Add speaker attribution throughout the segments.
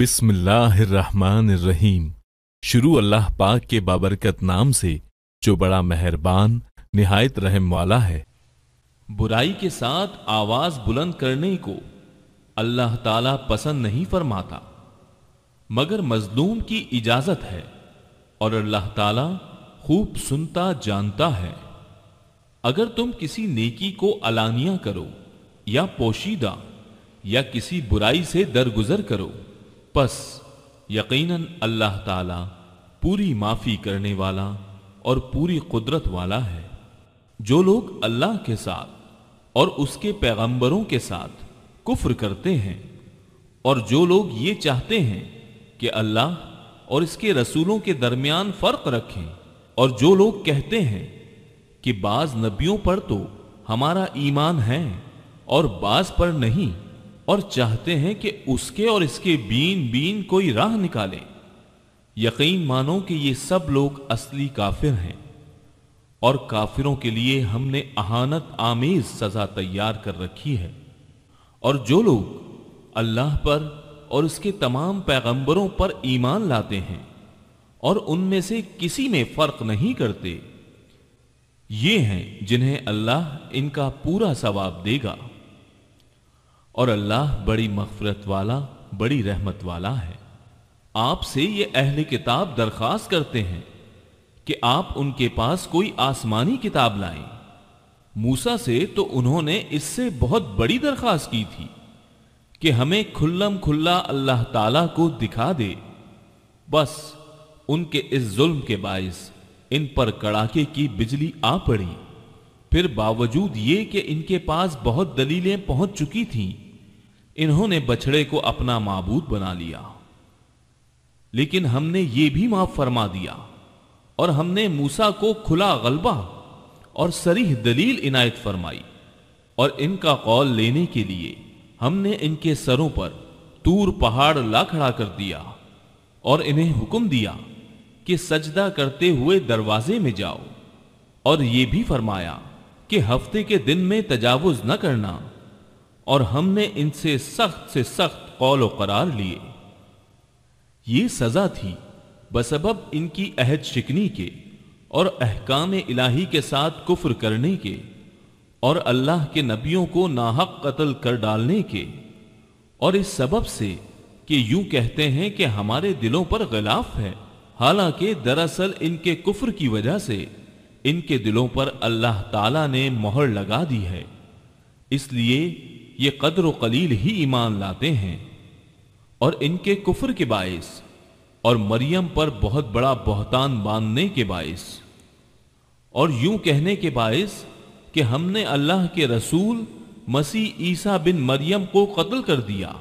Speaker 1: रहीम शुरू अल्लाह पाक के बाबरकत नाम से जो बड़ा मेहरबान निहायत रहम वाला है बुराई के साथ आवाज बुलंद करने को अल्लाह ताला पसंद नहीं फरमाता मगर मजलूम की इजाजत है और अल्लाह ताला खूब सुनता जानता है अगर तुम किसी नेकी को अलानिया करो या पोशीदा या किसी बुराई से दरगुजर करो पस यकीनन अल्लाह ताला पूरी माफ़ी करने वाला और पूरी कुदरत वाला है जो लोग अल्लाह के साथ और उसके पैगंबरों के साथ कुफ्र करते हैं और जो लोग ये चाहते हैं कि अल्लाह और इसके रसूलों के दरमियान फ़र्क रखें और जो लोग कहते हैं कि बाज़ नबियों पर तो हमारा ईमान है और बाज़ पर नहीं और चाहते हैं कि उसके और इसके बीन बीन कोई राह निकाले यकीन मानो कि ये सब लोग असली काफिर हैं और काफिरों के लिए हमने अहानत आमेज सजा तैयार कर रखी है और जो लोग अल्लाह पर और उसके तमाम पैगंबरों पर ईमान लाते हैं और उनमें से किसी में फर्क नहीं करते ये हैं जिन्हें अल्लाह इनका पूरा सवाब देगा और अल्लाह बड़ी मफरत वाला बड़ी रहमत वाला है आपसे ये अहल किताब दरख्वास्त करते हैं कि आप उनके पास कोई आसमानी किताब लाएं मूसा से तो उन्होंने इससे बहुत बड़ी दरख्वास्त की थी कि हमें खुल्लम खुल्ला अल्लाह ताला को दिखा दे बस उनके इस जुल्म के बायस इन पर कड़ाके की बिजली आ पड़ी फिर बावजूद ये कि इनके पास बहुत दलीलें पहुंच चुकी थीं इन्होंने बछड़े को अपना माबूद बना लिया लेकिन हमने ये भी माफ फरमा दिया और हमने मूसा को खुला गलबा और सरीह दलील इनायत फरमाई और इनका कौल लेने के लिए हमने इनके सरों पर तूर पहाड़ ला खड़ा कर दिया और इन्हें हुक्म दिया कि सजदा करते हुए दरवाजे में जाओ और ये भी फरमाया कि हफ्ते के दिन में तजावुज न करना और हमने इनसे सख्त से सख्त कौल करार लिए सजा थी बसबब इनकी अहद शिकनी के और अहकाम इलाही के साथ कुफर करने के और अल्लाह के नबियों को नाहक कत्ल कर डालने के और इस सबब से कि यूं कहते हैं कि हमारे दिलों पर गलाफ है हालांकि दरअसल इनके कुफ्र की वजह से इनके दिलों पर अल्लाह ताला ने मोहर लगा दी है इसलिए ये कदर कलील ही ईमान लाते हैं और इनके कुफर के बायस और मरियम पर बहुत बड़ा बहतान बांधने के बायस और यूं कहने के बायस कि हमने अल्लाह के रसूल मसीह ईसा बिन मरियम को कत्ल कर दिया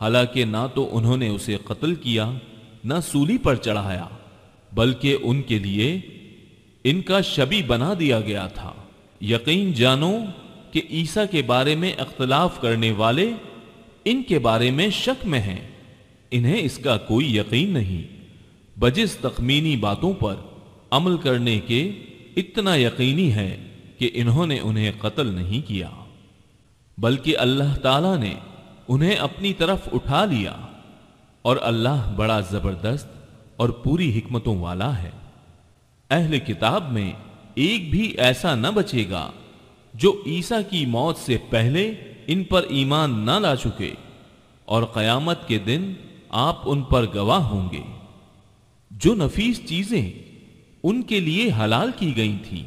Speaker 1: हालांकि ना तो उन्होंने उसे कत्ल किया ना सूली पर चढ़ाया बल्कि उनके लिए इनका शबी बना दिया गया था यकीन जानो कि ईसा के बारे में अख्तलाफ करने वाले इनके बारे में शक में हैं इन्हें इसका कोई यकीन नहीं बजिस तखमीनी बातों पर अमल करने के इतना यकीनी है कि इन्होंने उन्हें कत्ल नहीं किया बल्कि अल्लाह ताला ने उन्हें अपनी तरफ उठा लिया और अल्लाह बड़ा ज़बरदस्त और पूरी हिकमतों वाला है अहल किताब में एक भी ऐसा न बचेगा जो ईसा की मौत से पहले इन पर ईमान न ला चुके और कयामत के दिन आप उन पर गवाह होंगे जो नफीस चीजें उनके लिए हलाल की गई थी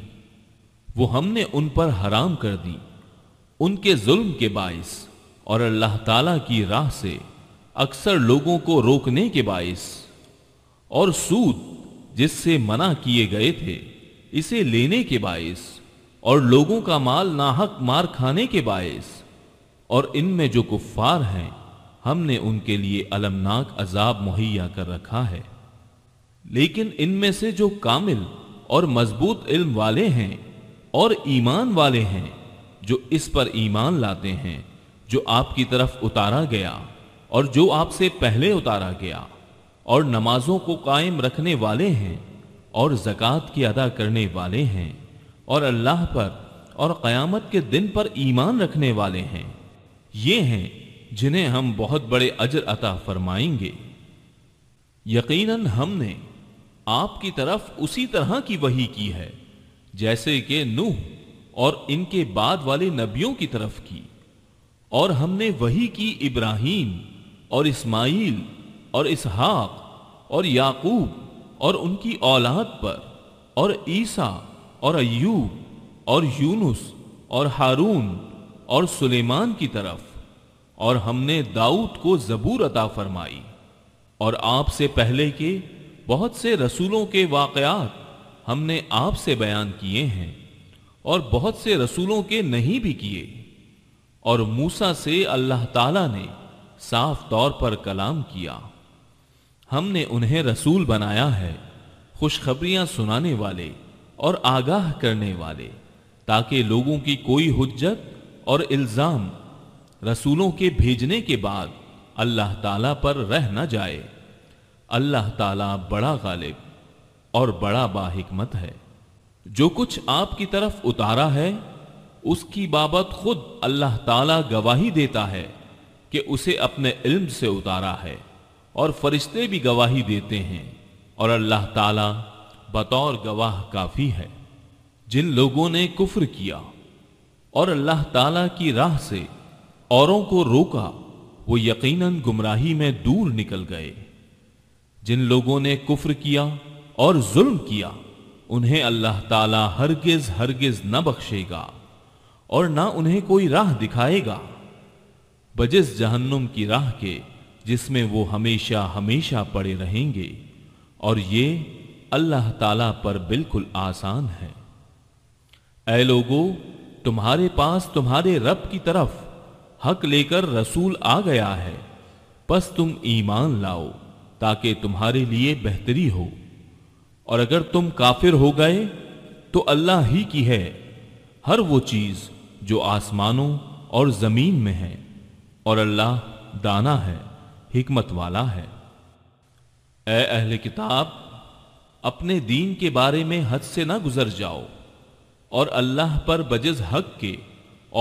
Speaker 1: वो हमने उन पर हराम कर दी उनके जुल्म के बायस और अल्लाह ताला की राह से अक्सर लोगों को रोकने के बायस और सूद जिससे मना किए गए थे इसे लेने के बायस और लोगों का माल नाहक मार खाने के बायस और इनमें जो कुफ्फार हैं हमने उनके लिए अलमनाक अजाब मुहैया कर रखा है लेकिन इनमें से जो कामिल और मजबूत इल्म वाले हैं और ईमान वाले हैं जो इस पर ईमान लाते हैं जो आपकी तरफ उतारा गया और जो आपसे पहले उतारा गया और नमाजों को कायम रखने वाले हैं और जक़ात की अदा करने वाले हैं और अल्लाह पर और क़यामत के दिन पर ईमान रखने वाले हैं ये हैं जिन्हें हम बहुत बड़े अजर अता फरमाएंगे यकीनन हमने आपकी तरफ उसी तरह की वही की है जैसे कि नूह और इनके बाद वाले नबियों की तरफ की और हमने वही की इब्राहिम और इस्माइल और इसहाक और याकूब और उनकी औलाद पर और ईसा और अयूब और यूनुस और हारून और सुलेमान की तरफ और हमने दाऊद को जबूर अता फरमाई और आपसे पहले के बहुत से रसूलों के वाकयात हमने आपसे बयान किए हैं और बहुत से रसूलों के नहीं भी किए और मूसा से अल्लाह ताला ने साफ तौर पर कलाम किया हमने उन्हें रसूल बनाया है खुशखबरियां सुनाने वाले और आगाह करने वाले ताकि लोगों की कोई हुज्जत और इल्ज़ाम रसूलों के भेजने के बाद अल्लाह ताला पर रह न जाए अल्लाह ताला बड़ा गालिब और बड़ा बाहिकमत है जो कुछ आपकी तरफ उतारा है उसकी बाबत खुद अल्लाह ताला गवाही देता है कि उसे अपने इल्म से उतारा है और फरिश्ते भी गवाही देते हैं और अल्लाह ताला बतौर गवाह काफी है जिन लोगों ने कुफ्र किया और अल्लाह ताला की राह से औरों को रोका वो यकीनन गुमराही में दूर निकल गए जिन लोगों ने कुफ्र किया और जुल्म किया उन्हें अल्लाह ताला हरगिज हरगिज न बख्शेगा और ना उन्हें कोई राह दिखाएगा बजिस जहन्नुम की राह के जिसमें वो हमेशा हमेशा पड़े रहेंगे और ये अल्लाह ताला पर बिल्कुल आसान है ऐ लोगों तुम्हारे पास तुम्हारे रब की तरफ हक लेकर रसूल आ गया है बस तुम ईमान लाओ ताकि तुम्हारे लिए बेहतरी हो और अगर तुम काफिर हो गए तो अल्लाह ही की है हर वो चीज जो आसमानों और जमीन में है और अल्लाह दाना है हिकमत वाला है ए अहले किताब अपने दीन के बारे में हद से ना गुजर जाओ और अल्लाह पर बजज हक के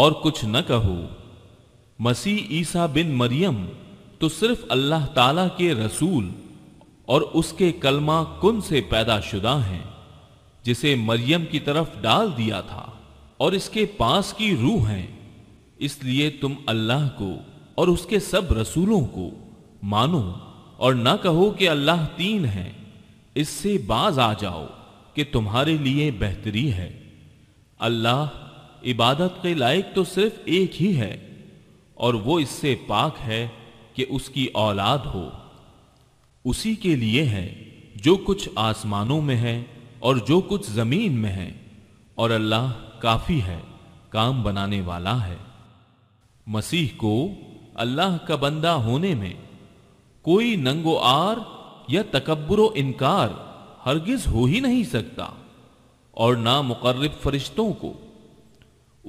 Speaker 1: और कुछ न कहो मसीह ईसा बिन मरियम तो सिर्फ अल्लाह ताला के रसूल और उसके कलमा कुन से पैदाशुदा हैं जिसे मरियम की तरफ डाल दिया था और इसके पास की रूह है इसलिए तुम अल्लाह को और उसके सब रसूलों को मानो और ना कहो कि अल्लाह तीन हैं इससे बाज आ जाओ कि तुम्हारे लिए बेहतरी है अल्लाह इबादत के लायक तो सिर्फ एक ही है और वो इससे पाक है कि उसकी औलाद हो उसी के लिए है जो कुछ आसमानों में है और जो कुछ जमीन में है और अल्लाह काफी है काम बनाने वाला है मसीह को अल्लाह का बंदा होने में कोई नंगो आर या तकबर इनकार हरगिज हो ही नहीं सकता और ना मुकर्रब फरिश्तों को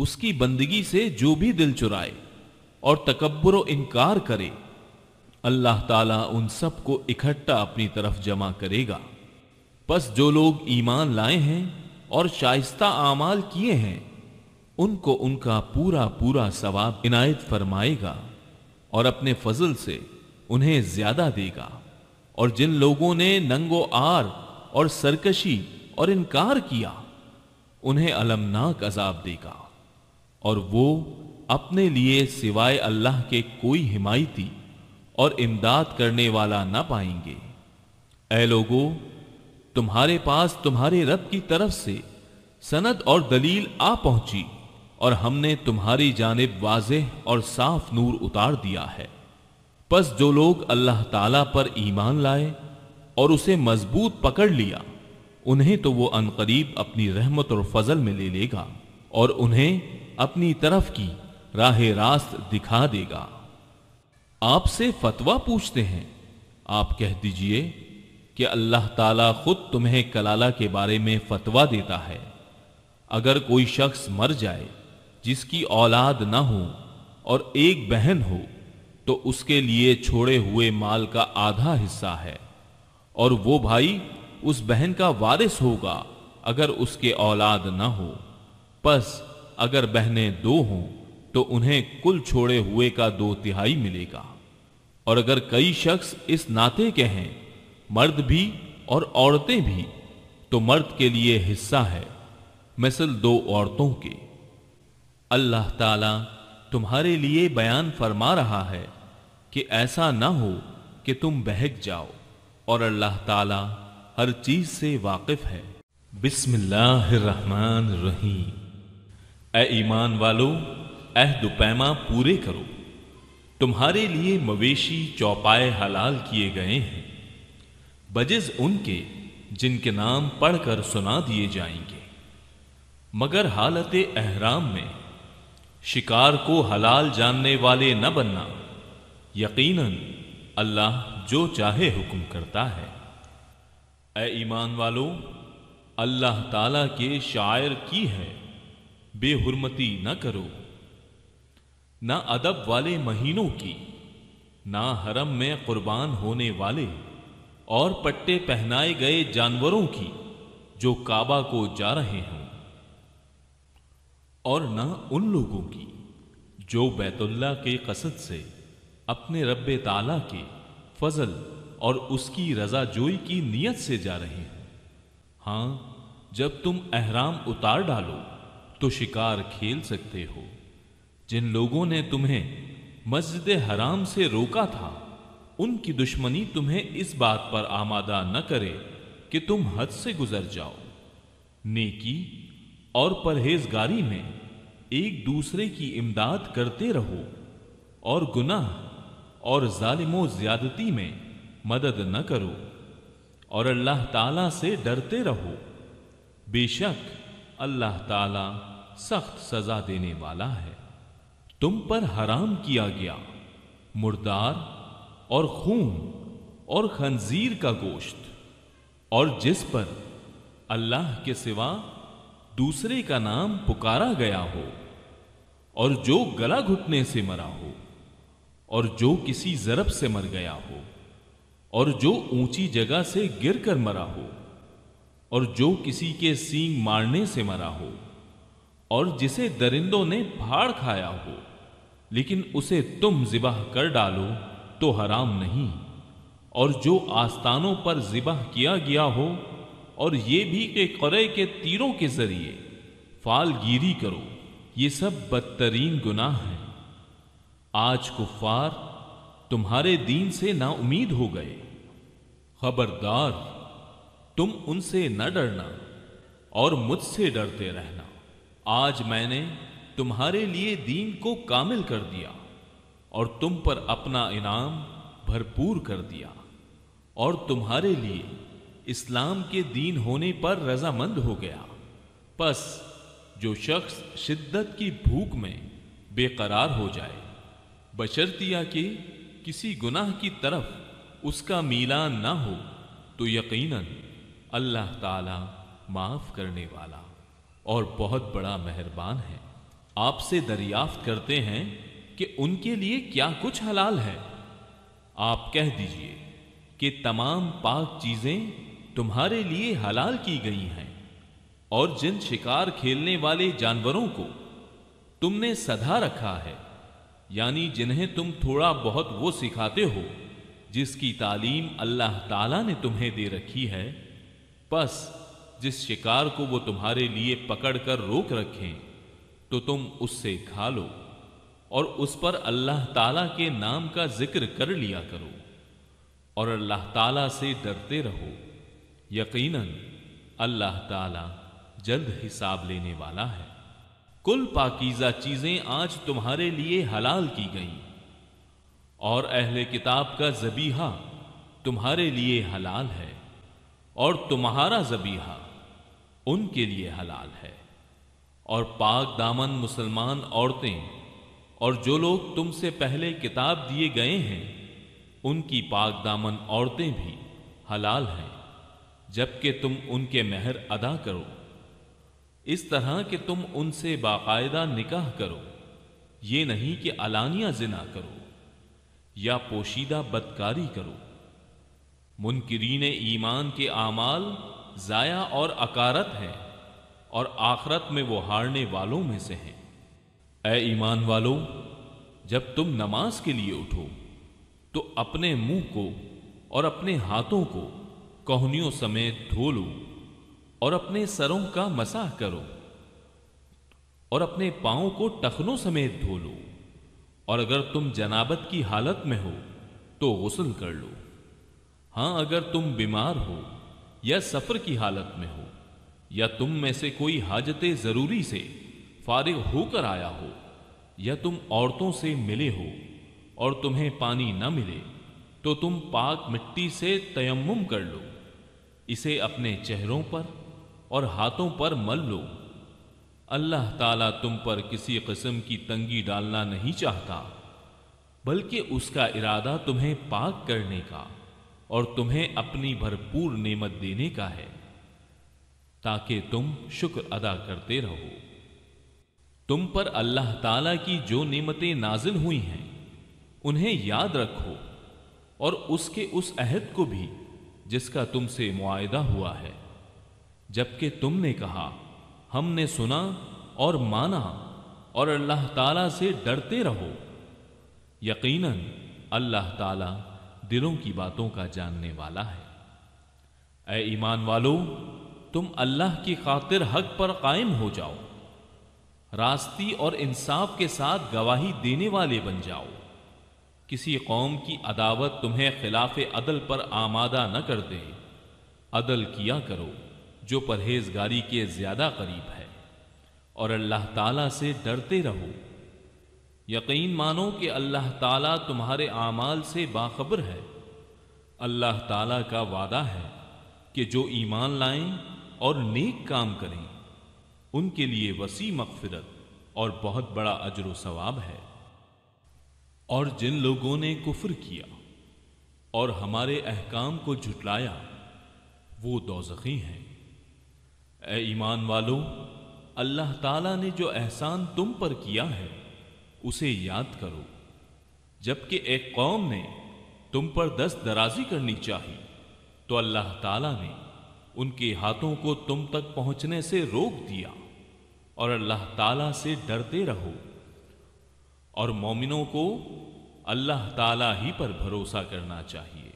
Speaker 1: उसकी बंदगी से जो भी दिल चुराए और तकबर इनकार करे अल्लाह ताला उन सब को इकट्ठा अपनी तरफ जमा करेगा बस जो लोग ईमान लाए हैं और शाइस्ता आमाल किए हैं उनको उनका पूरा पूरा सवाब इनायत फरमाएगा और अपने फजल से उन्हें ज्यादा देगा और जिन लोगों ने नंगो आर और सरकशी और इनकार किया उन्हें अलमनाक अजाब देगा और वो अपने लिए सिवाय अल्लाह के कोई हिमायती और इमदाद करने वाला ना पाएंगे ए लोगो तुम्हारे पास तुम्हारे रब की तरफ से सनद और दलील आ पहुंची और हमने तुम्हारी जानब वाजह और साफ नूर उतार दिया है पस जो लोग अल्लाह ताला पर ईमान लाए और उसे मजबूत पकड़ लिया उन्हें तो वो अनकरीब अपनी रहमत और फजल में ले लेगा और उन्हें अपनी तरफ की राह रास्त दिखा देगा आपसे फतवा पूछते हैं आप कह दीजिए कि अल्लाह ताला खुद तुम्हें कलाला के बारे में फतवा देता है अगर कोई शख्स मर जाए जिसकी औलाद ना हो और एक बहन हो तो उसके लिए छोड़े हुए माल का आधा हिस्सा है और वो भाई उस बहन का वारिस होगा अगर उसके औलाद न हो बस अगर बहनें दो हों तो उन्हें कुल छोड़े हुए का दो तिहाई मिलेगा और अगर कई शख्स इस नाते के हैं मर्द भी और औरतें भी तो मर्द के लिए हिस्सा है मिसल दो औरतों के अल्लाह ताला तुम्हारे लिए बयान फरमा रहा है कि ऐसा ना हो कि तुम बहक जाओ और अल्लाह ताला हर चीज से वाकिफ है बिस्मिल्लाहमान रहीम ए ईमान वालो अहद पैमा पूरे करो तुम्हारे लिए मवेशी चौपाए हलाल किए गए हैं बजिज उनके जिनके नाम पढ़कर सुना दिए जाएंगे मगर हालत एहराम में शिकार को हलाल जानने वाले न बनना यकीनन अल्लाह जो चाहे हुक्म करता है ईमान वालों अल्लाह ताला के शायर की है बेहरमती न करो ना अदब वाले महीनों की ना हरम में कुर्बान होने वाले और पट्टे पहनाए गए जानवरों की जो काबा को जा रहे हों और ना उन लोगों की जो बैतुल्ला के कसद से अपने रब ताला के फजल और उसकी रजाजोई की नीयत से जा रहे हैं हाँ जब तुम अहराम उतार डालो तो शिकार खेल सकते हो जिन लोगों ने तुम्हें मस्जिद हराम से रोका था उनकी दुश्मनी तुम्हें इस बात पर आमादा न करे कि तुम हद से गुजर जाओ नेकी और परहेजगारी में एक दूसरे की इमदाद करते रहो और गुनाह और जालिमो ज्यादती में मदद न करो और अल्लाह ताला से डरते रहो बेशक अल्लाह ताला सख्त सजा देने वाला है तुम पर हराम किया गया मुर्दार और खून और खंजीर का गोश्त और जिस पर अल्लाह के सिवा दूसरे का नाम पुकारा गया हो और जो गला घुटने से मरा हो और जो किसी जरब से मर गया हो और जो ऊंची जगह से गिर कर मरा हो और जो किसी के सींग मारने से मरा हो और जिसे दरिंदों ने फाड़ खाया हो लेकिन उसे तुम जिबाह कर डालो तो हराम नहीं और जो आस्थानों पर जिबाह किया गया हो और ये भी कि करे के तीरों के जरिए फालगिरी करो ये सब बदतरीन गुनाह हैं आज कुफार तुम्हारे दीन से ना उम्मीद हो गए खबरदार तुम उनसे न डरना और मुझसे डरते रहना आज मैंने तुम्हारे लिए दीन को कामिल कर दिया और तुम पर अपना इनाम भरपूर कर दिया और तुम्हारे लिए इस्लाम के दीन होने पर रजामंद हो गया बस जो शख्स शिद्दत की भूख में बेकरार हो जाए बशर्तिया के किसी गुनाह की तरफ उसका मीला ना हो तो यकीनन अल्लाह ताला माफ़ करने वाला और बहुत बड़ा मेहरबान है आपसे दरियाफ्त करते हैं कि उनके लिए क्या कुछ हलाल है आप कह दीजिए कि तमाम पाक चीज़ें तुम्हारे लिए हलाल की गई हैं और जिन शिकार खेलने वाले जानवरों को तुमने सधा रखा है यानी जिन्हें तुम थोड़ा बहुत वो सिखाते हो जिसकी तालीम अल्लाह ताला ने तुम्हें दे रखी है बस जिस शिकार को वो तुम्हारे लिए पकड़कर रोक रखें तो तुम उससे खा लो और उस पर अल्लाह ताला के नाम का जिक्र कर लिया करो और अल्लाह ताला से डरते रहो यकीनन अल्लाह ताला जल्द हिसाब लेने वाला है कुल पाकीज़ा चीज़ें आज तुम्हारे लिए हलाल की गईं और अहले किताब का जबीहा तुम्हारे लिए हलाल है और तुम्हारा जबीहा उनके लिए हलाल है और पाक दामन मुसलमान औरतें और जो लोग तुमसे पहले किताब दिए गए हैं उनकी पाक दामन औरतें भी हलाल हैं जबकि तुम उनके मेहर अदा करो इस तरह कि तुम उनसे बाकायदा निकाह करो ये नहीं कि अलानिया जिना करो या पोशीदा बदकारी करो मुनकरीन ईमान के आमाल ज़ाया और अकारत हैं और आखरत में वो हारने वालों में से हैं ए ईमान वालों जब तुम नमाज के लिए उठो तो अपने मुंह को और अपने हाथों को कोहनियों समेत धो लो और अपने सरों का मसाह करो और अपने पाओ को टखनों समेत धो लो और अगर तुम जनाबत की हालत में हो तो गसल कर लो हां अगर तुम बीमार हो या सफ़र की हालत में हो या तुम में से कोई हाजत ज़रूरी से फारिग होकर आया हो या तुम औरतों से मिले हो और तुम्हें पानी न मिले तो तुम पाक मिट्टी से तयम्मुम कर लो इसे अपने चेहरों पर और हाथों पर मल लो अल्लाह ताला तुम पर किसी किस्म की तंगी डालना नहीं चाहता बल्कि उसका इरादा तुम्हें पाक करने का और तुम्हें अपनी भरपूर नेमत देने का है ताकि तुम शुक्र अदा करते रहो तुम पर अल्लाह ताला की जो नेमतें नाजिल हुई हैं उन्हें याद रखो और उसके उस अहद को भी जिसका तुमसे मुआयदा हुआ है जबकि तुमने कहा हमने सुना और माना और अल्लाह ताला से डरते रहो यकीनन अल्लाह ताला दिलों की बातों का जानने वाला है ए ईमान वालों तुम अल्लाह की खातिर हक पर कायम हो जाओ रास्ती और इंसाफ के साथ गवाही देने वाले बन जाओ किसी कौम की अदावत तुम्हें खिलाफ अदल पर आमादा न कर दे अदल किया करो जो परहेजगारी के ज्यादा करीब है और अल्लाह ताला से डरते रहो यकीन मानो कि अल्लाह ताला तुम्हारे आमाल से बाखबर है अल्लाह ताला का वादा है कि जो ईमान लाएं और नेक काम करें उनके लिए वसी मकफिरत और बहुत बड़ा अजर सवाब है और जिन लोगों ने कुफ्र किया और हमारे अहकाम को झुटलाया वो दोजखी हैं ए ईमान वालों अल्लाह ताला ने जो एहसान तुम पर किया है उसे याद करो जबकि एक कौम ने तुम पर दस दराजी करनी चाहिए तो अल्लाह ताला ने उनके हाथों को तुम तक पहुंचने से रोक दिया और अल्लाह ताला से डरते रहो और मोमिनों को अल्लाह ताला ही पर भरोसा करना चाहिए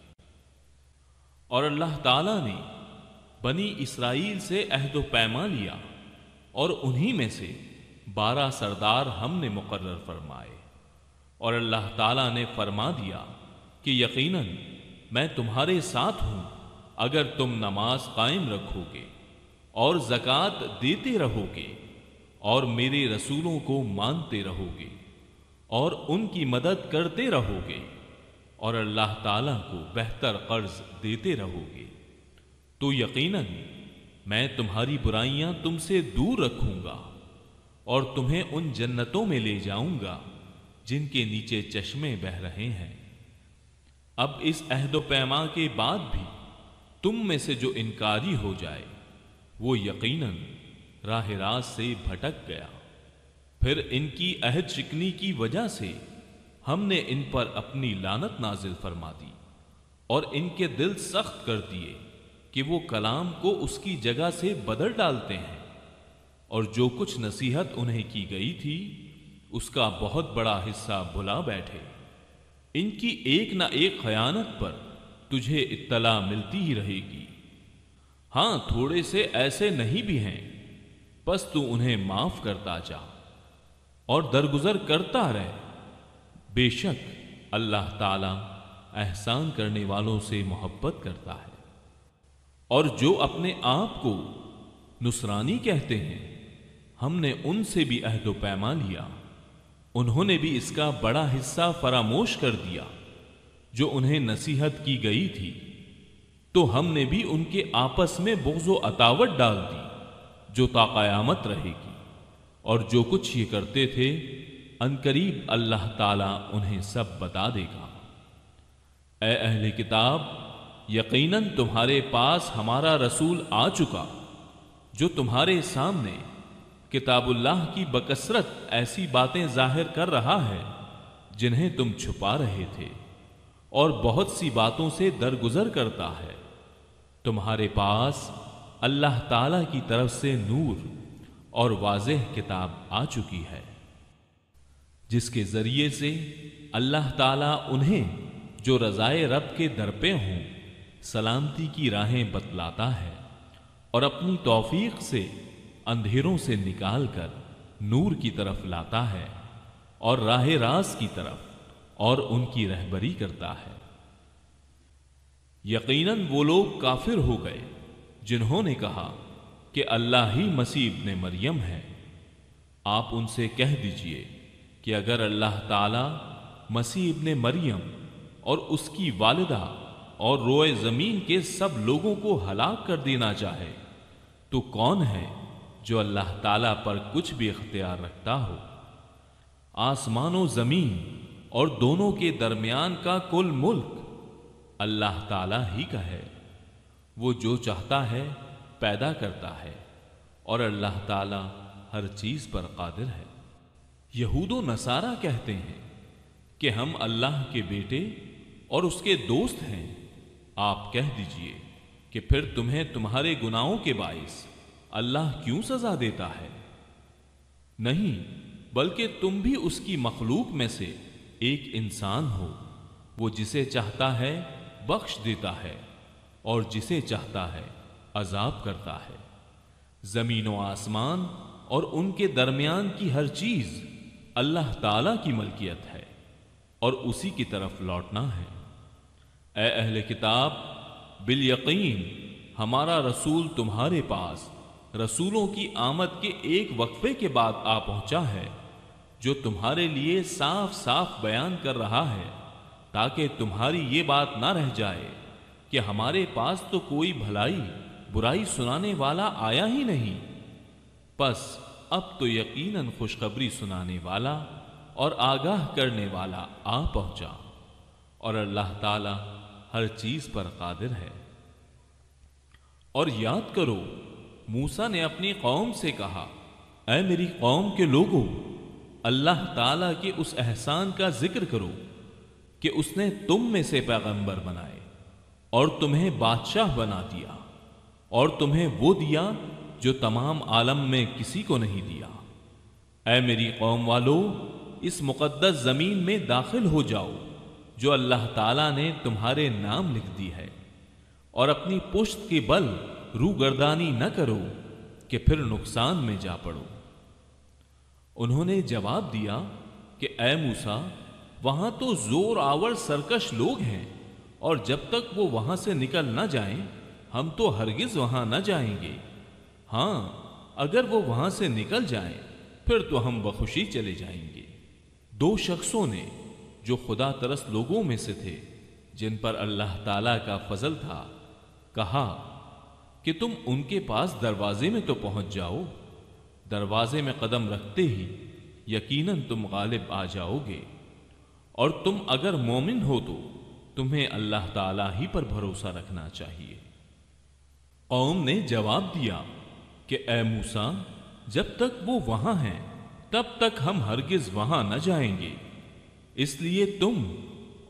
Speaker 1: और अल्लाह ताला ने बनी इसराइल से अहद पैमा लिया और उन्हीं में से बारह सरदार हमने मुकर्र फरमाए और अल्लाह ताला ने फरमा दिया कि यकीनन मैं तुम्हारे साथ हूँ अगर तुम नमाज कायम रखोगे और ज़क़ात देते रहोगे और मेरे रसूलों को मानते रहोगे और उनकी मदद करते रहोगे और अल्लाह ताला को बेहतर कर्ज देते रहोगे तो यकीनन मैं तुम्हारी बुराइयां तुमसे दूर रखूंगा और तुम्हें उन जन्नतों में ले जाऊंगा जिनके नीचे चश्मे बह रहे हैं अब इस अहद पैमा के बाद भी तुम में से जो इनकारी हो जाए वो यकीनन राह राज से भटक गया फिर इनकी अहद शिकनी की वजह से हमने इन पर अपनी लानत नाजिल फरमा दी और इनके दिल सख्त कर दिए कि वो कलाम को उसकी जगह से बदल डालते हैं और जो कुछ नसीहत उन्हें की गई थी उसका बहुत बड़ा हिस्सा भुला बैठे इनकी एक ना एक खयानत पर तुझे इत्तला मिलती ही रहेगी हां थोड़े से ऐसे नहीं भी हैं बस तू उन्हें माफ करता जा और दरगुजर करता रह बेशक अल्लाह ताला एहसान करने वालों से मोहब्बत करता है और जो अपने आप को नुसरानी कहते हैं हमने उनसे भी अहदो पैमा लिया उन्होंने भी इसका बड़ा हिस्सा फरामोश कर दिया जो उन्हें नसीहत की गई थी तो हमने भी उनके आपस में बोझो अतावट डाल दी जो ताकयामत रहेगी और जो कुछ ये करते थे अनकरीब अल्लाह ताला उन्हें सब बता देगा ए अहले किताब यकीनन तुम्हारे पास हमारा रसूल आ चुका जो तुम्हारे सामने किताबुल्लाह की बकसरत ऐसी बातें जाहिर कर रहा है जिन्हें तुम छुपा रहे थे और बहुत सी बातों से दरगुजर करता है तुम्हारे पास अल्लाह ताला की तरफ से नूर और वाजह किताब आ चुकी है जिसके जरिए से अल्लाह ताला उन्हें जो रज़ाए रब के दर पे हों सलामती की राहें बतलाता है और अपनी तौफीक से अंधेरों से निकालकर नूर की तरफ लाता है और राह रास की तरफ और उनकी रहबरी करता है यकीनन वो लोग काफिर हो गए जिन्होंने कहा कि अल्लाह ही मसीब ने मरियम है आप उनसे कह दीजिए कि अगर अल्लाह ताला मसीब ने मरियम और उसकी वालदा और रोए जमीन के सब लोगों को हलाक कर देना चाहे तो कौन है जो अल्लाह ताला पर कुछ भी अख्तियार रखता हो आसमानों जमीन और दोनों के दरमियान का कुल मुल्क अल्लाह ताला ही का है वो जो चाहता है पैदा करता है और अल्लाह ताला हर चीज पर कादिर है यहूदो नसारा कहते हैं कि हम अल्लाह के बेटे और उसके दोस्त हैं आप कह दीजिए कि फिर तुम्हें तुम्हारे गुनाहों के बायस अल्लाह क्यों सजा देता है नहीं बल्कि तुम भी उसकी मखलूक में से एक इंसान हो वो जिसे चाहता है बख्श देता है और जिसे चाहता है अजाब करता है ज़मीन व आसमान और उनके दरमियान की हर चीज़ अल्लाह ताला की मलकियत है और उसी की तरफ लौटना है ए अहल किताब बिल यकीन हमारा रसूल तुम्हारे पास रसूलों की आमद के एक वक्फे के बाद आ पहुंचा है जो तुम्हारे लिए साफ साफ बयान कर रहा है ताकि तुम्हारी ये बात ना रह जाए कि हमारे पास तो कोई भलाई बुराई सुनाने वाला आया ही नहीं बस अब तो यकीनन खुशखबरी सुनाने वाला और आगाह करने वाला आ पहुंचा और अल्लाह ताला हर चीज पर कादिर है और याद करो मूसा ने अपनी कौम से कहा ए मेरी कौम के लोगों अल्लाह ताला के उस एहसान का जिक्र करो कि उसने तुम में से पैगंबर बनाए और तुम्हें बादशाह बना दिया और तुम्हें वो दिया जो तमाम आलम में किसी को नहीं दिया ए मेरी कौम वालों इस मुकद्दस ज़मीन में दाखिल हो जाओ जो अल्लाह ताला ने तुम्हारे नाम लिख दी है और अपनी पुश्त के बल रूगर्दानी न करो कि फिर नुकसान में जा पड़ो उन्होंने जवाब दिया कि ए मूसा वहां तो जोर आवर सरकश लोग हैं और जब तक वो वहां से निकल ना जाएं, हम तो हरगिज वहां ना जाएंगे हाँ अगर वो वहां से निकल जाएं, फिर तो हम बखुशी चले जाएंगे दो शख्सों ने जो खुदा तरस लोगों में से थे जिन पर अल्लाह ताला का फजल था कहा कि तुम उनके पास दरवाजे में तो पहुंच जाओ दरवाजे में कदम रखते ही यकीनन तुम गालिब आ जाओगे और तुम अगर मोमिन हो तो तुम्हें अल्लाह ताला ही पर भरोसा रखना चाहिए कौम ने जवाब दिया कि ए मूसा जब तक वो वहां हैं तब तक हम हरगिज वहां न जाएंगे इसलिए तुम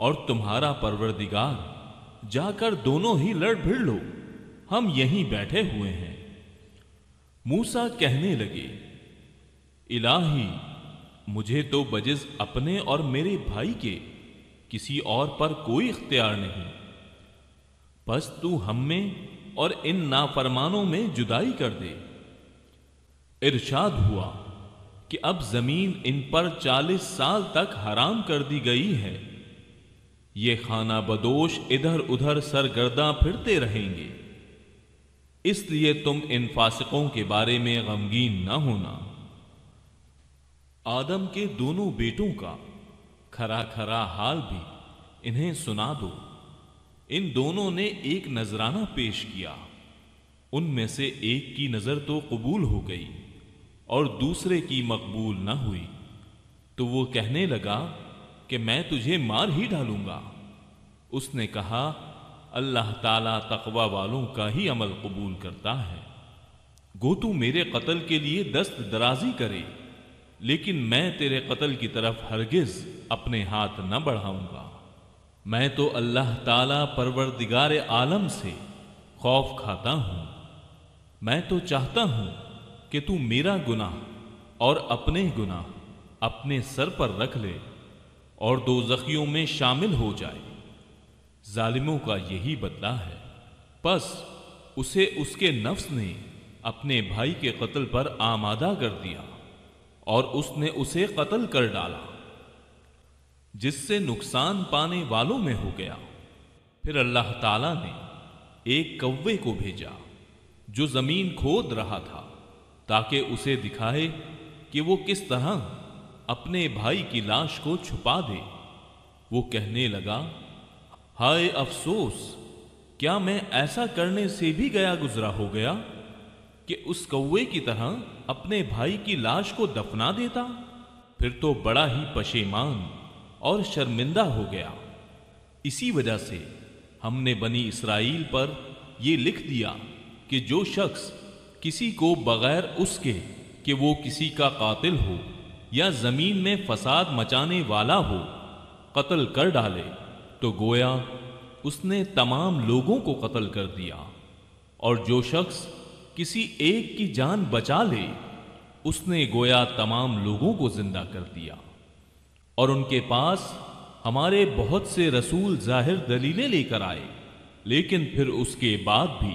Speaker 1: और तुम्हारा परवरदिगार जाकर दोनों ही लड़ भिड़ लो हम यहीं बैठे हुए हैं मूसा कहने लगे इलाही मुझे तो बजिज अपने और मेरे भाई के किसी और पर कोई इख्तियार नहीं बस तू हम में और इन नाफरमानों में जुदाई कर दे इरशाद हुआ कि अब जमीन इन पर चालीस साल तक हराम कर दी गई है ये खाना बदोश इधर उधर सरगर्दा फिरते रहेंगे इसलिए तुम इन फासिकों के बारे में गमगीन न होना आदम के दोनों बेटों का खरा खरा हाल भी इन्हें सुना दो इन दोनों ने एक नजराना पेश किया उनमें से एक की नजर तो कबूल हो गई और दूसरे की मकबूल न हुई तो वो कहने लगा कि मैं तुझे मार ही डालूंगा उसने कहा अल्लाह ताला तकवा वालों का ही अमल कबूल करता है गो तू मेरे कत्ल के लिए दस्त दराजी करे लेकिन मैं तेरे कत्ल की तरफ हरगिज अपने हाथ न बढ़ाऊंगा मैं तो अल्लाह ताला परवरदिगार आलम से खौफ खाता हूं मैं तो चाहता हूं कि तू मेरा गुनाह और अपने गुनाह अपने सर पर रख ले और दो जखियों में शामिल हो जाए जालिमों का यही बदला है बस उसे उसके नफ्स ने अपने भाई के कत्ल पर आमादा कर दिया और उसने उसे कत्ल कर डाला जिससे नुकसान पाने वालों में हो गया फिर अल्लाह ताला ने एक कौवे को भेजा जो जमीन खोद रहा था ताकि उसे दिखाए कि वो किस तरह अपने भाई की लाश को छुपा दे वो कहने लगा हाय अफसोस क्या मैं ऐसा करने से भी गया गुजरा हो गया कि उस कौए की तरह अपने भाई की लाश को दफना देता फिर तो बड़ा ही पशेमान और शर्मिंदा हो गया इसी वजह से हमने बनी इसराइल पर यह लिख दिया कि जो शख्स किसी को बगैर उसके कि वो किसी का कातिल हो या ज़मीन में फसाद मचाने वाला हो कत्ल कर डाले तो गोया उसने तमाम लोगों को कत्ल कर दिया और जो शख्स किसी एक की जान बचा ले उसने गोया तमाम लोगों को जिंदा कर दिया और उनके पास हमारे बहुत से रसूल जाहिर दलीलें लेकर आए लेकिन फिर उसके बाद भी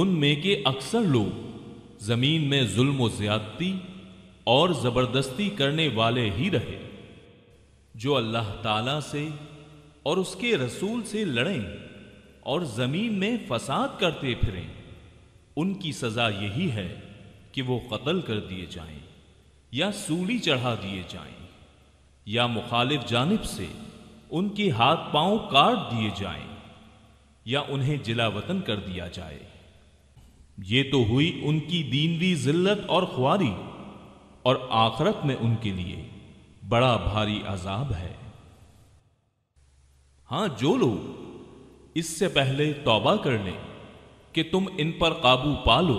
Speaker 1: उनमें के अक्सर लोग जमीन में जुल्म ज्यादती और जबरदस्ती करने वाले ही रहे जो अल्लाह ताला से और उसके रसूल से लड़ें और जमीन में फसाद करते फिरें उनकी सजा यही है कि वो कत्ल कर दिए जाएं या सूली चढ़ा दिए जाएं या मुखालिफ जानब से उनके हाथ पांव काट दिए जाएं या उन्हें जिला वतन कर दिया जाए ये तो हुई उनकी दीनवी जिल्लत और ख्वारी और आखरत में उनके लिए बड़ा भारी अजाब है हां जो लोग इससे पहले तौबा कर लें कि तुम इन पर काबू पा लो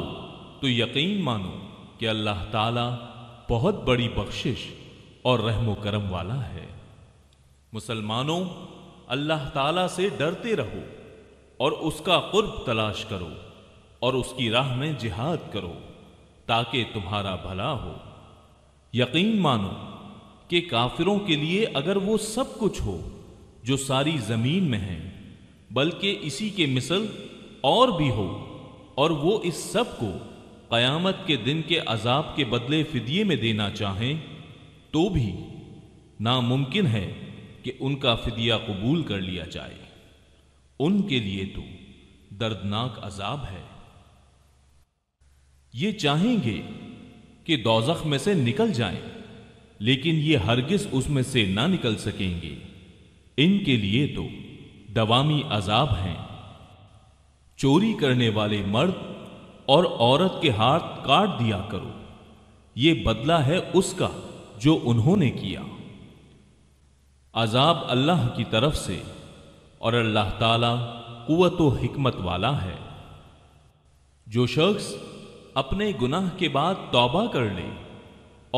Speaker 1: तो यकीन मानो कि अल्लाह ताला बहुत बड़ी बख्शिश और रहम करम वाला है मुसलमानों अल्लाह ताला से डरते रहो और उसका कुर्ब तलाश करो और उसकी राह में जिहाद करो ताकि तुम्हारा भला हो यकीन मानो कि काफिरों के लिए अगर वो सब कुछ हो जो सारी जमीन में है बल्कि इसी के मिसल और भी हो और वो इस सब को कयामत के दिन के अजाब के बदले फिदिये में देना चाहें तो भी नामुमकिन है कि उनका फिदिया कबूल कर लिया जाए उनके लिए तो दर्दनाक अजाब है ये चाहेंगे कि दोजख में से निकल जाएं, लेकिन ये हरगिज उसमें से ना निकल सकेंगे इनके लिए तो दवामी अजाब हैं चोरी करने वाले मर्द और औरत के हाथ काट दिया करो ये बदला है उसका जो उन्होंने किया अजाब अल्लाह की तरफ से और अल्लाह ताला कुवत हिकमत वाला है जो शख्स अपने गुनाह के बाद तौबा कर ले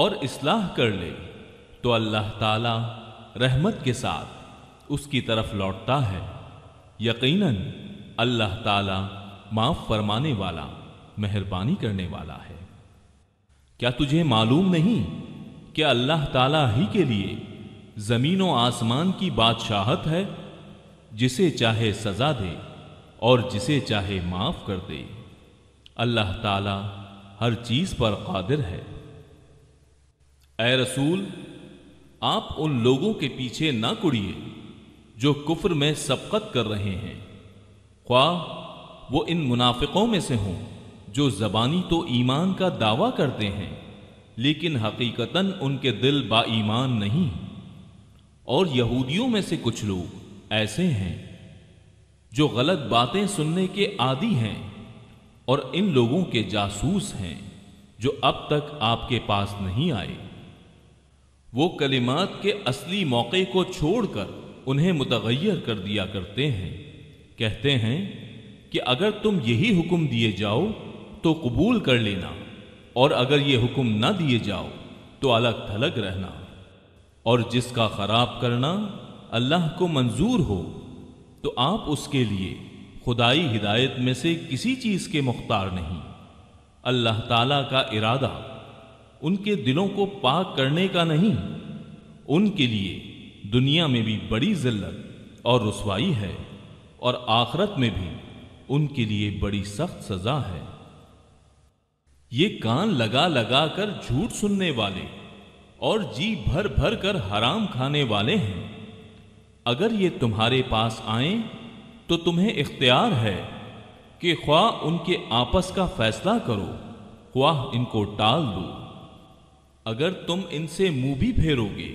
Speaker 1: और इसलाह कर ले तो अल्लाह ताला रहमत के साथ उसकी तरफ लौटता है यकीनन अल्लाह ताला माफ फरमाने वाला मेहरबानी करने वाला है क्या तुझे मालूम नहीं कि अल्लाह ताला ही के लिए ज़मीन व आसमान की बादशाहत है जिसे चाहे सज़ा दे और जिसे चाहे माफ़ कर दे अल्लाह ताला हर चीज पर कादिर है ए रसूल आप उन लोगों के पीछे ना कुड़िए जो कुफर में सबकत कर रहे हैं ख्वा वो इन मुनाफिकों में से हों जो जबानी तो ईमान का दावा करते हैं लेकिन हकीकतन उनके दिल बाईमान नहीं और यहूदियों में से कुछ लोग ऐसे हैं जो गलत बातें सुनने के आदि हैं और इन लोगों के जासूस हैं जो अब तक आपके पास नहीं आए वो कलिमात के असली मौके को छोड़कर उन्हें मुतगैर कर दिया करते हैं कहते हैं कि अगर तुम यही हुक्म दिए जाओ तो कबूल कर लेना और अगर ये हुक्म ना दिए जाओ तो अलग थलग रहना और जिसका खराब करना अल्लाह को मंजूर हो तो आप उसके लिए खुदाई हिदायत में से किसी चीज़ के मुख्तार नहीं अल्लाह ताला का इरादा उनके दिलों को पाक करने का नहीं उनके लिए दुनिया में भी बड़ी जिल्लत और रसवाई है और आखरत में भी उनके लिए बड़ी सख्त सजा है ये कान लगा लगा कर झूठ सुनने वाले और जी भर भर कर हराम खाने वाले हैं अगर ये तुम्हारे पास आएं तो तुम्हें इख्तियार है कि ख्वाह उनके आपस का फैसला करो ख्वाह इनको टाल दो अगर तुम इनसे मुंह भी फेरोगे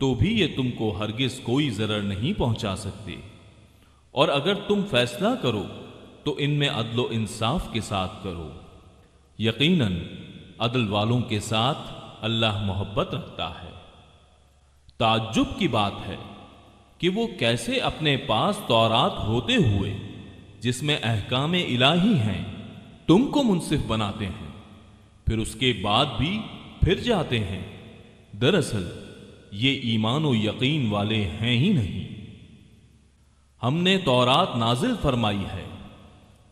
Speaker 1: तो भी ये तुमको हरगिज कोई जरर नहीं पहुंचा सकते और अगर तुम फैसला करो तो इनमें अदलो इंसाफ के साथ करो यकीनन अदल वालों के साथ अल्लाह मोहब्बत रखता है ताज्जुब की बात है कि वो कैसे अपने पास तौरात होते हुए जिसमें अहकाम इलाही हैं तुमको मुनसिफ बनाते हैं फिर उसके बाद भी फिर जाते हैं दरअसल ये ईमान व यकीन वाले हैं ही नहीं हमने तौरात नाजिल फरमाई है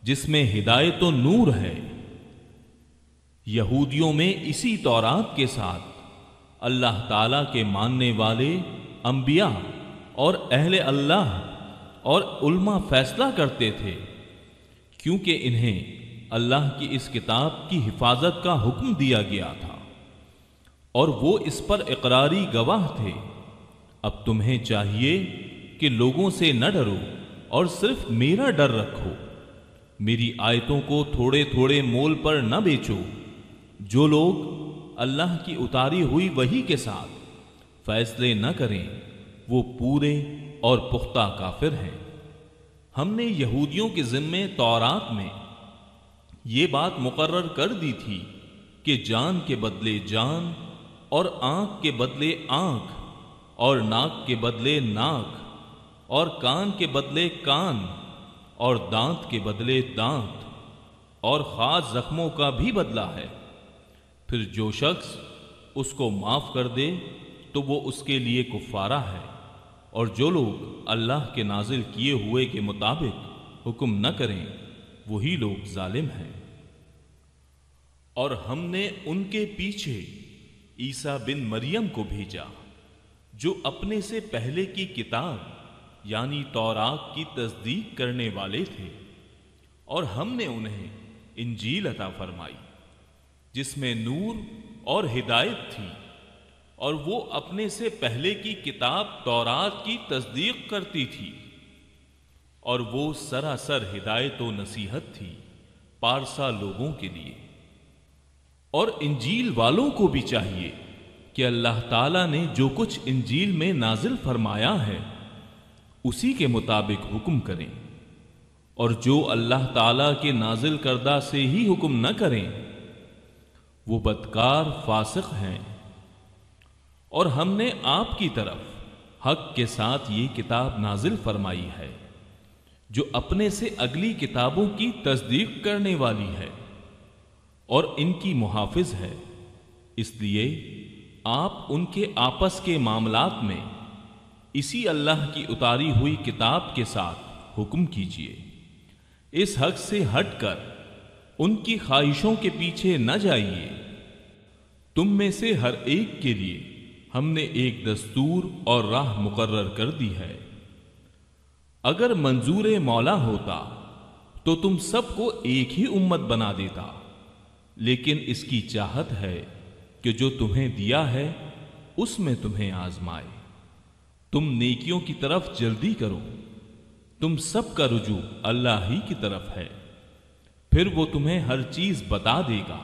Speaker 1: जिसमें हिदायत तो नूर है यहूदियों में इसी तौरात के साथ अल्लाह ताला के मानने वाले अंबिया और अहले अल्लाह और उल्मा फैसला करते थे क्योंकि इन्हें अल्लाह की इस किताब की हिफाजत का हुक्म दिया गया था और वो इस पर इकरारी गवाह थे अब तुम्हें चाहिए कि लोगों से न डरो और सिर्फ मेरा डर रखो मेरी आयतों को थोड़े थोड़े मोल पर न बेचो जो लोग अल्लाह की उतारी हुई वही के साथ फैसले न करें वो पूरे और पुख्ता काफिर हैं हमने यहूदियों के ज़िम्मे तौरात में ये बात मुकर्र कर दी थी कि जान के बदले जान और आंख के बदले आँख और नाक के बदले नाक और कान के बदले कान और दांत के बदले दांत और ख़ास जख्मों का भी बदला है फिर जो शख्स उसको माफ़ कर दे तो वो उसके लिए कुफारा है और जो लोग अल्लाह के नाजिल किए हुए के मुताबिक हुक्म न करें वही लोग जालिम हैं और हमने उनके पीछे ईसा बिन मरियम को भेजा जो अपने से पहले की किताब यानी तौरात की तस्दीक करने वाले थे और हमने उन्हें इंजील अता फरमाई जिसमें नूर और हिदायत थी और वो अपने से पहले की किताब तौरात की तस्दीक करती थी और वो सरासर हिदायत व नसीहत थी पारसा लोगों के लिए और इंजील वालों को भी चाहिए कि अल्लाह ताला ने जो कुछ इंजील में नाजिल फरमाया है उसी के मुताबिक हुक्म करें और जो अल्लाह ताला के नाजिल करदा से ही हुक्म न करें वो बदकार फासिक हैं और हमने आपकी तरफ हक के साथ ये किताब नाजिल फरमाई है जो अपने से अगली किताबों की तस्दीक करने वाली है और इनकी मुहाफिज है इसलिए आप उनके आपस के मामलात में इसी अल्लाह की उतारी हुई किताब के साथ हुक्म कीजिए इस हक से हटकर उनकी ख्वाहिशों के पीछे न जाइए तुम में से हर एक के लिए हमने एक दस्तूर और राह मुकर्र कर दी है अगर मंजूर मौला होता तो तुम सबको एक ही उम्मत बना देता लेकिन इसकी चाहत है कि जो तुम्हें दिया है उसमें तुम्हें आजमाए तुम नेकियों की तरफ जल्दी करो तुम सबका रुजू अल्लाह ही की तरफ है फिर वो तुम्हें हर चीज बता देगा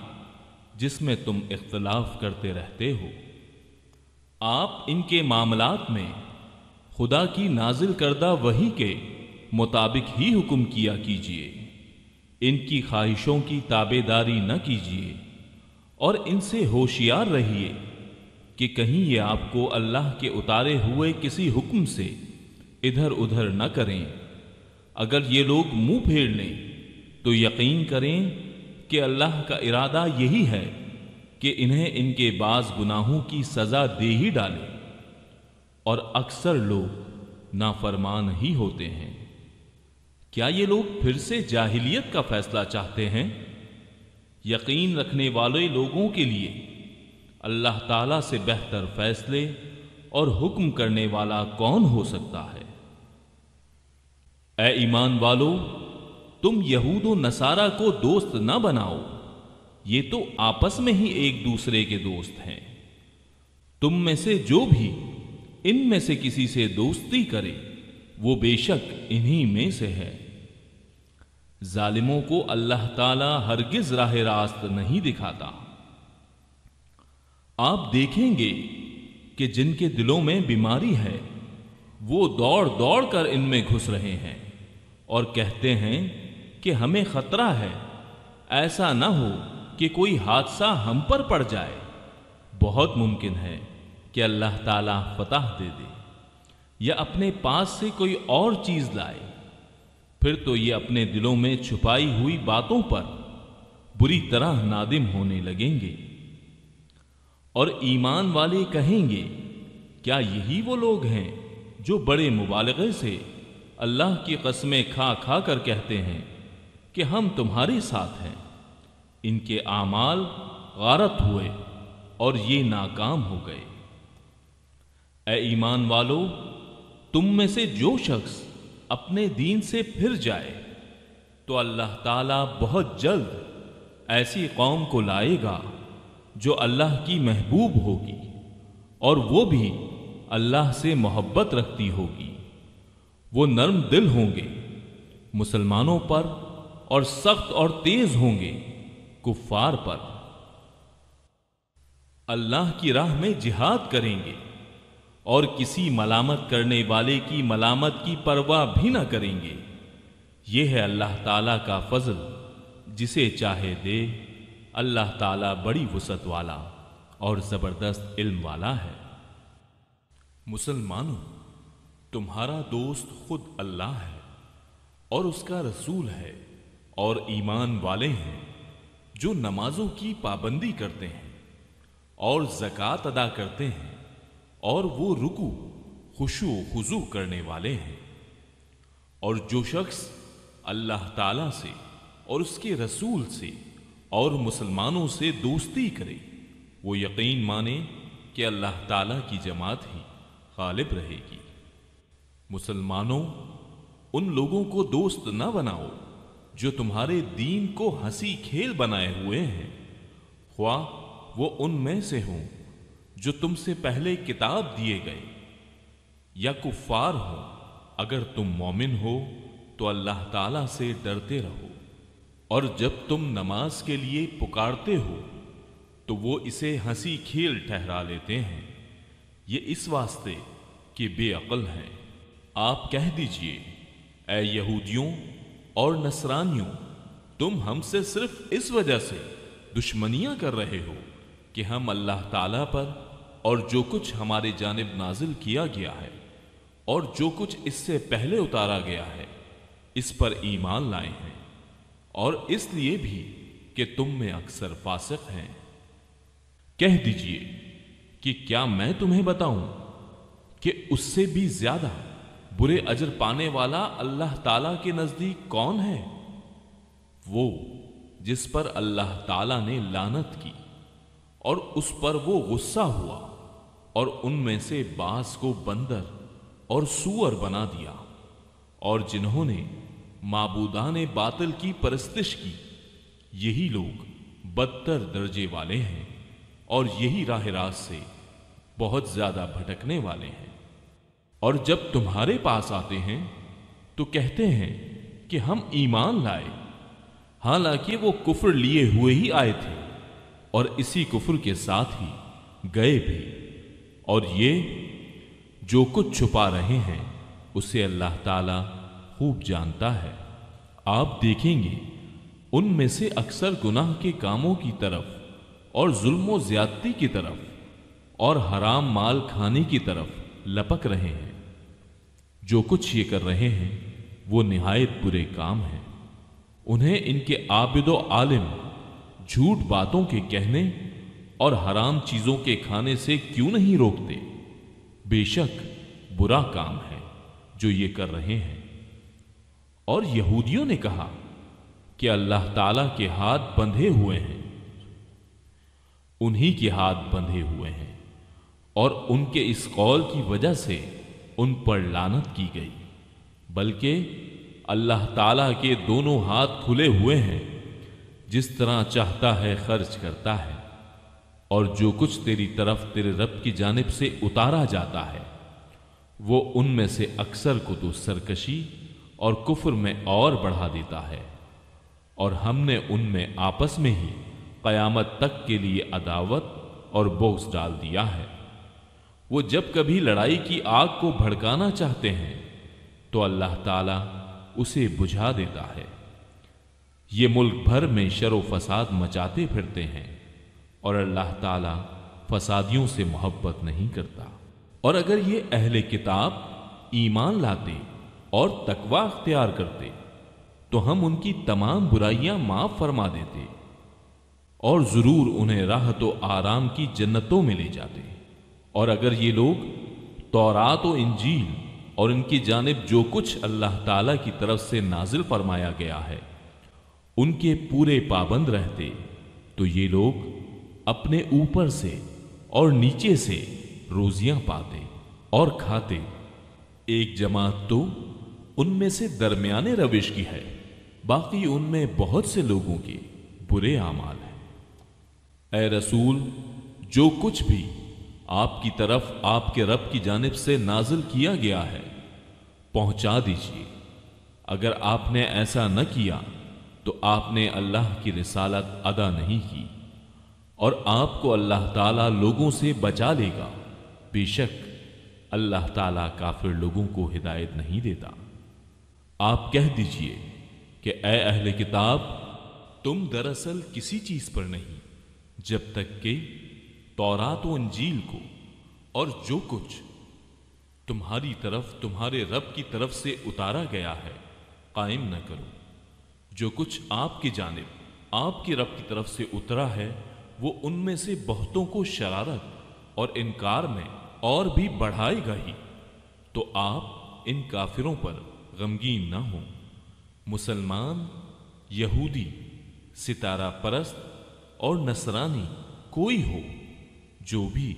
Speaker 1: जिसमें तुम इख्तलाफ करते रहते हो आप इनके मामलात में खुदा की नाजिल करदा वही के मुताबिक ही हुक्म किया कीजिए इनकी ख्वाहिशों की ताबेदारी न कीजिए और इनसे होशियार रहिए कि कहीं ये आपको अल्लाह के उतारे हुए किसी हुक्म से इधर उधर न करें अगर ये लोग मुंह फेर लें तो यकीन करें कि अल्लाह का इरादा यही है कि इन्हें इनके बाज गुनाहों की सजा दे ही डाले और अक्सर लोग नाफरमान ही होते हैं क्या ये लोग फिर से जाहिलियत का फैसला चाहते हैं यकीन रखने वाले लोगों के लिए अल्लाह ताला से बेहतर फैसले और हुक्म करने वाला कौन हो सकता है ए ईमान वालो तुम यहूदो नसारा को दोस्त ना बनाओ ये तो आपस में ही एक दूसरे के दोस्त हैं तुम में से जो भी इनमें से किसी से दोस्ती करे वो बेशक इन्हीं में से है जालिमों को अल्लाह ताला हरगिज राह रास्त नहीं दिखाता आप देखेंगे कि जिनके दिलों में बीमारी है वो दौड़ दौड़ कर इनमें घुस रहे हैं और कहते हैं कि हमें खतरा है ऐसा ना हो कि कोई हादसा हम पर पड़ जाए बहुत मुमकिन है कि अल्लाह ताला फतह दे दे या अपने पास से कोई और चीज लाए फिर तो ये अपने दिलों में छुपाई हुई बातों पर बुरी तरह नादिम होने लगेंगे और ईमान वाले कहेंगे क्या यही वो लोग हैं जो बड़े मुबालगे से अल्लाह की कस्में खा खा कर कहते हैं कि हम तुम्हारे साथ हैं इनके आमाल गारत हुए और ये नाकाम हो गए ए ईमान वालो तुम में से जो शख्स अपने दीन से फिर जाए तो अल्लाह ताला बहुत जल्द ऐसी कौम को लाएगा जो अल्लाह की महबूब होगी और वो भी अल्लाह से मोहब्बत रखती होगी वो नर्म दिल होंगे मुसलमानों पर और सख्त और तेज होंगे कुफार पर अल्लाह की राह में जिहाद करेंगे और किसी मलामत करने वाले की मलामत की परवाह भी ना करेंगे यह है अल्लाह ताला का फजल जिसे चाहे दे अल्लाह ताला बड़ी वसत वाला और ज़बरदस्त इल्म वाला है मुसलमानों तुम्हारा दोस्त खुद अल्लाह है और उसका रसूल है और ईमान वाले हैं जो नमाजों की पाबंदी करते हैं और जक़ात अदा करते हैं और वो रुकू खुशु खुजू करने वाले हैं और जो शख्स अल्लाह ताला से और उसके रसूल से और मुसलमानों से दोस्ती करे वो यकीन माने कि अल्लाह ताला की जमात ही गालिब रहेगी मुसलमानों उन लोगों को दोस्त न बनाओ जो तुम्हारे दीन को हंसी खेल बनाए हुए हैं ख्वा वो उनमें से हों जो तुमसे पहले किताब दिए गए या कुफार हो अगर तुम मोमिन हो तो अल्लाह ताला से डरते रहो और जब तुम नमाज के लिए पुकारते हो तो वो इसे हंसी खेल ठहरा लेते हैं ये इस वास्ते कि बेअल हैं आप कह दीजिए ए यहूदियों और नसरानियों तुम हमसे सिर्फ इस वजह से दुश्मनियां कर रहे हो कि हम अल्लाह ताला पर और जो कुछ हमारे जानब नाजिल किया गया है और जो कुछ इससे पहले उतारा गया है इस पर ईमान लाए हैं और इसलिए भी कि तुम में अक्सर फासिक हैं कह दीजिए कि क्या मैं तुम्हें बताऊं कि उससे भी ज्यादा बुरे अजर पाने वाला अल्लाह ताला के नजदीक कौन है वो जिस पर अल्लाह ताला ने लानत की और उस पर वो गुस्सा हुआ और उनमें से बास को बंदर और सुअर बना दिया और जिन्होंने माबूदा ने बातल की परस्तिश की यही लोग बदतर दर्जे वाले हैं और यही राह रास से बहुत ज्यादा भटकने वाले हैं और जब तुम्हारे पास आते हैं तो कहते हैं कि हम ईमान लाए हालांकि वो कुफर लिए हुए ही आए थे और इसी कुफ्र के साथ ही गए भी और ये जो कुछ छुपा रहे हैं उसे अल्लाह ताला खूब जानता है आप देखेंगे उनमें से अक्सर गुनाह के कामों की तरफ और जुल्म ज्यादती की तरफ और हराम माल खाने की तरफ लपक रहे हैं जो कुछ ये कर रहे हैं वो नहायत बुरे काम है उन्हें इनके आबिद आलिम झूठ बातों के कहने और हराम चीज़ों के खाने से क्यों नहीं रोकते बेशक बुरा काम है जो ये कर रहे हैं और यहूदियों ने कहा कि अल्लाह ताला के हाथ बंधे हुए हैं उन्हीं के हाथ बंधे हुए हैं और उनके इस कौल की वजह से उन पर लानत की गई बल्कि अल्लाह ताला के दोनों हाथ खुले हुए हैं जिस तरह चाहता है खर्च करता है और जो कुछ तेरी तरफ तेरे रब की जानब से उतारा जाता है वो उनमें से अक्सर को तो सरकशी और कुफर में और बढ़ा देता है और हमने उनमें आपस में ही कयामत तक के लिए अदावत और बोक्स डाल दिया है वो जब कभी लड़ाई की आग को भड़काना चाहते हैं तो अल्लाह ताला उसे बुझा देता है ये मुल्क भर में शरो फसाद मचाते फिरते हैं और अल्लाह ताला फसादियों से मोहब्बत नहीं करता और अगर ये अहले किताब ईमान लाते और तकवा अख्तियार करते तो हम उनकी तमाम बुराइयां माफ फरमा देते और ज़रूर उन्हें राहत तो आराम की जन्नतों में ले जाते और अगर ये लोग तौरात और इंजील और इनकी जानब जो कुछ अल्लाह ताला की तरफ से नाजिल फरमाया गया है उनके पूरे पाबंद रहते तो ये लोग अपने ऊपर से और नीचे से रोजियां पाते और खाते एक जमात तो उनमें से दरमियाने रविश की है बाकी उनमें बहुत से लोगों के बुरे आमाल हैं ए रसूल जो कुछ भी आपकी तरफ आपके रब की जानब से नाजिल किया गया है पहुंचा दीजिए अगर आपने ऐसा न किया तो आपने अल्लाह की रिसालत अदा नहीं की और आपको अल्लाह ताला लोगों से बचा लेगा बेशक अल्लाह ताला काफिर लोगों को हिदायत नहीं देता आप कह दीजिए कि ए अहले किताब तुम दरअसल किसी चीज़ पर नहीं जब तक कि तौरात तो अंजील को और जो कुछ तुम्हारी तरफ तुम्हारे रब की तरफ से उतारा गया है कायम न करो जो कुछ आपकी जानब आपके रब की तरफ से उतरा है वो उनमें से बहुतों को शरारत और इनकार में और भी बढ़ाएगा ही तो आप इन काफिरों पर गमगीन ना हो मुसलमान यहूदी सितारा परस्त और नसरानी कोई हो जो भी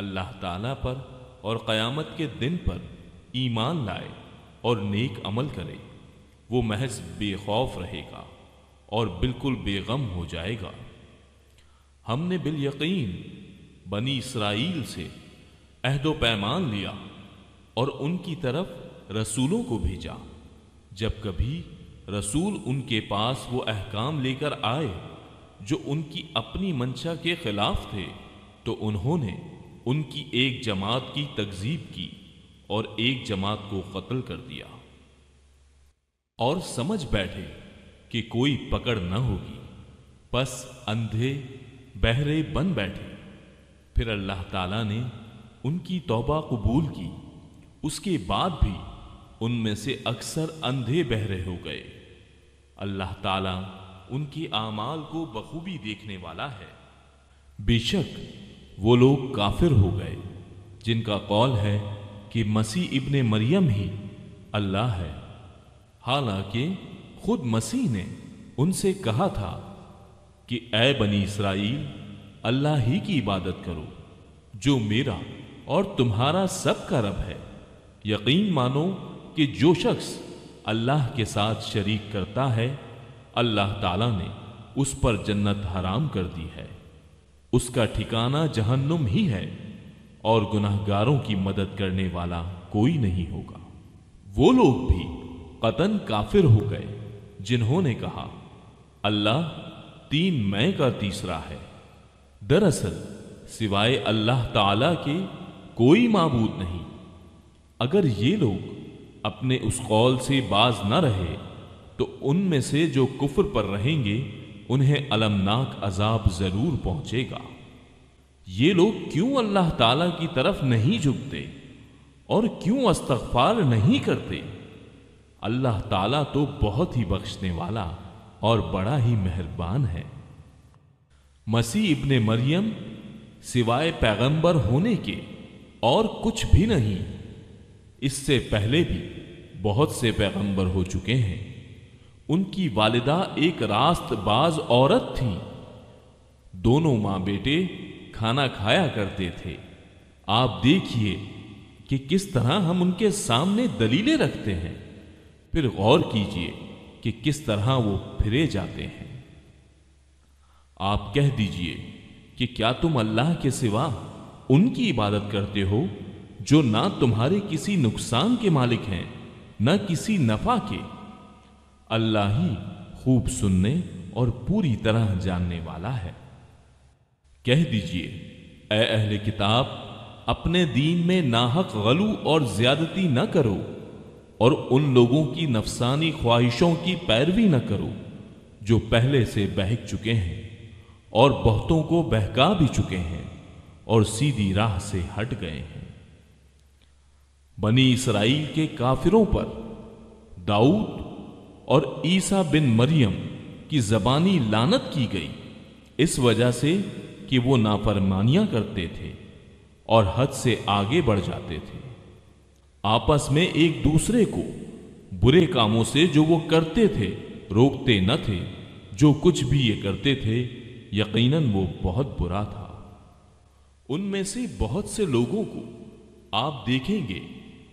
Speaker 1: अल्लाह ताला पर और क़यामत के दिन पर ईमान लाए और नेक अमल करे वो महज बेखौफ रहेगा और बिल्कुल बेगम हो जाएगा हमने बिल यकीन बनी इसराइल से अहदो पैमान लिया और उनकी तरफ रसूलों को भेजा जब कभी रसूल उनके पास वो अहकाम लेकर आए जो उनकी अपनी मंशा के खिलाफ थे तो उन्होंने उनकी एक जमात की तकजीब की और एक जमात को कत्ल कर दिया और समझ बैठे कि कोई पकड़ न होगी बस अंधे बहरे बन बैठे फिर अल्लाह ताला ने उनकी तौबा कबूल की उसके बाद भी उनमें से अक्सर अंधे बहरे हो गए अल्लाह ताला उनके आमाल को बखूबी देखने वाला है बेशक वो लोग काफिर हो गए जिनका कौल है कि मसीह इबन मरियम ही अल्लाह है हालांकि खुद मसीह ने उनसे कहा था कि ए बनी इसराइल अल्लाह ही की इबादत करो जो मेरा और तुम्हारा सब का रब है यकीन मानो कि जो शख्स अल्लाह के साथ शरीक करता है अल्लाह ताला ने उस पर जन्नत हराम कर दी है उसका ठिकाना जहन्नुम ही है और गुनाहगारों की मदद करने वाला कोई नहीं होगा वो लोग भी कतन काफिर हो गए जिन्होंने कहा अल्लाह तीन मैं का तीसरा है दरअसल सिवाय अल्लाह ताला के कोई मबूद नहीं अगर ये लोग अपने उस कौल से बाज न रहे तो उनमें से जो कुफर पर रहेंगे उन्हें अलमनाक अजाब जरूर पहुंचेगा ये लोग क्यों अल्लाह ताला की तरफ नहीं झुकते और क्यों अस्तगफार नहीं करते अल्लाह ताला तो बहुत ही बख्शने वाला और बड़ा ही मेहरबान है मसीह इब्ने मरियम सिवाय पैगंबर होने के और कुछ भी नहीं इससे पहले भी बहुत से पैगंबर हो चुके हैं उनकी वालिदा एक रास्त बाज औरत थी दोनों मां बेटे खाना खाया करते थे आप देखिए कि किस तरह हम उनके सामने दलीलें रखते हैं फिर गौर कीजिए कि किस तरह वो फिरे जाते हैं आप कह दीजिए कि क्या तुम अल्लाह के सिवा उनकी इबादत करते हो जो ना तुम्हारे किसी नुकसान के मालिक हैं ना किसी नफा के अल्लाह ही खूब सुनने और पूरी तरह जानने वाला है कह दीजिए ए अहले किताब अपने दीन में नाहक गलू और ज्यादती न करो और उन लोगों की नफसानी ख्वाहिशों की पैरवी न करो जो पहले से बहक चुके हैं और बहुतों को बहका भी चुके हैं और सीधी राह से हट गए हैं बनी इसराइल के काफिरों पर दाऊद और ईसा बिन मरियम की जबानी लानत की गई इस वजह से कि वो नाफरमानियां करते थे और हद से आगे बढ़ जाते थे आपस में एक दूसरे को बुरे कामों से जो वो करते थे रोकते न थे जो कुछ भी ये करते थे यकीनन वो बहुत बुरा था उनमें से बहुत से लोगों को आप देखेंगे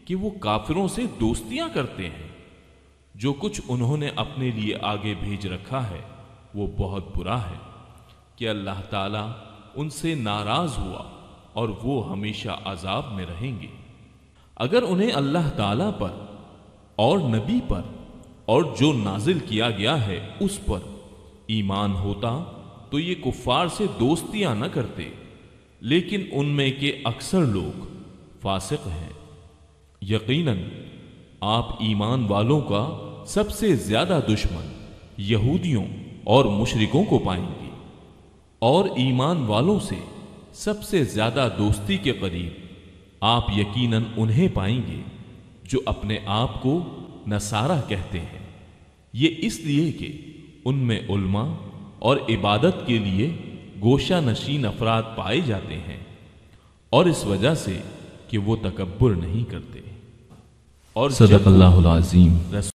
Speaker 1: कि वो काफिरों से दोस्तियां करते हैं जो कुछ उन्होंने अपने लिए आगे भेज रखा है वो बहुत बुरा है कि अल्लाह ताला उनसे नाराज़ हुआ और वो हमेशा अजाब में रहेंगे अगर उन्हें अल्लाह ताला पर और नबी पर और जो नाजिल किया गया है उस पर ईमान होता तो ये कुफ़ार से दोस्तियां न करते लेकिन उनमें के अक्सर लोग फासिक हैं यकीनन आप ईमान वालों का सबसे ज्यादा दुश्मन यहूदियों और मुशरिकों को पाएंगे और ईमान वालों से सबसे ज्यादा दोस्ती के करीब आप यकीनन उन्हें पाएंगे जो अपने आप को नसारा कहते हैं ये इसलिए कि उनमें उल्मा और इबादत के लिए गोशा नशीन अफराद पाए जाते हैं और इस वजह से कि वो तकबर नहीं करते और सदक अल्लाह